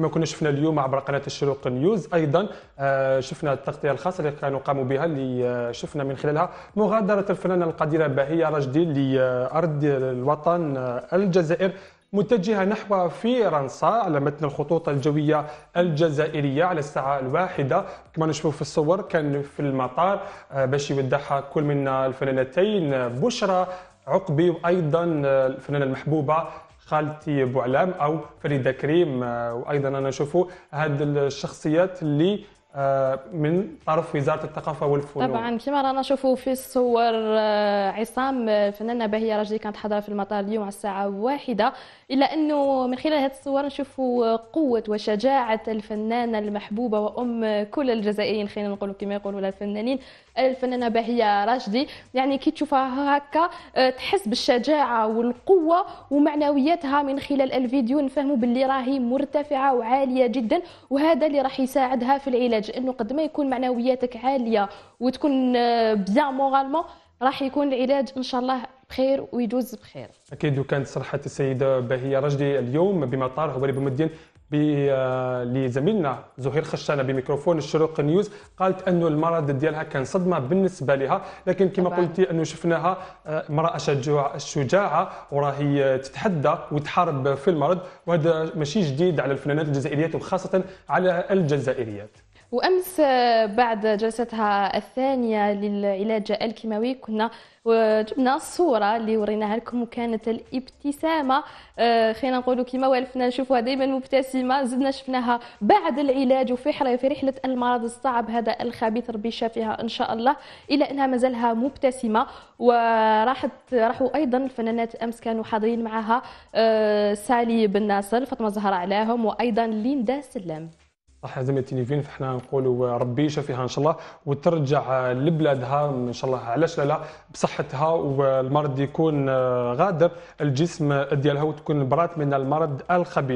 كما كنا شفنا اليوم عبر قناه الشروق نيوز ايضا آه، شفنا التغطيه الخاصه اللي كانوا قاموا بها اللي آه، شفنا من خلالها مغادره الفنانه القديره بهيه رجدي لارض آه، الوطن الجزائر متجهة نحو فرنسا على متن الخطوط الجوية الجزائرية على الساعة الواحدة كما نشوفوا في الصور كان في المطار باش يودعها كل من الفنانتين بشرى عقبي وايضا الفنانه المحبوبه خالتي بوعلام او فريده كريم آه، وايضا انا نشوفوا هاد الشخصيات اللي آه، من طرف وزاره الثقافه والفنون طبعا كما رانا نشوفوا في الصور آه، عصام الفنانه آه، باهيه راجلي كانت حاضره في المطار اليوم على الساعه واحدة الا انه من خلال هذه الصور نشوفوا قوه وشجاعه الفنانه المحبوبه وام كل الجزائريين خلينا نقولوا كما يقولوا الفنانين الفنانه باهيه راشدي يعني كي تشوفها هكا تحس بالشجاعه والقوه ومعنوياتها من خلال الفيديو نفهموا باللي راهي مرتفعه وعاليه جدا وهذا اللي راح يساعدها في العلاج العلاج انه قد ما يكون معنوياتك عاليه وتكون آه، بيان مورالمون راح يكون العلاج ان شاء الله بخير ويجوز بخير. اكيد وكانت صراحه السيده باهيه رشدي اليوم بمطار هواري بومدين آه، لزميلنا زهير خشانه بميكروفون الشروق نيوز قالت انه المرض ديالها كان صدمه بالنسبه لها لكن كما قلتي انه شفناها آه، امراه شجاعه وراهي تتحدى وتحارب في المرض وهذا ماشي جديد على الفنانات الجزائريات وخاصه على الجزائريات وأمس بعد جلستها الثانية للعلاج الكيماوي كنا جبنا صورة اللي وريناها لكم وكانت الابتسامة آه، خلينا نقولوا كيما والفنا نشوفوها دائما مبتسمة زدنا شفناها بعد العلاج وفي في رحلة المرض الصعب هذا الخبيث ربي شافيها إن شاء الله إلا أنها مازالها مبتسمة وراحت راحوا أيضا الفنانات أمس كانوا حاضرين معها آه، سالي بن ناصر فاطمة زهرة علاهم وأيضا ليندا سلام صح زي ما التلفين فاحنا نقولوا ربي يشفيها ان شاء الله وترجع لبلادها ان شاء الله علاش لا لا بصحتها والمرض يكون آه، غادر الجسم ديالها وتكون برات من المرض الخبيث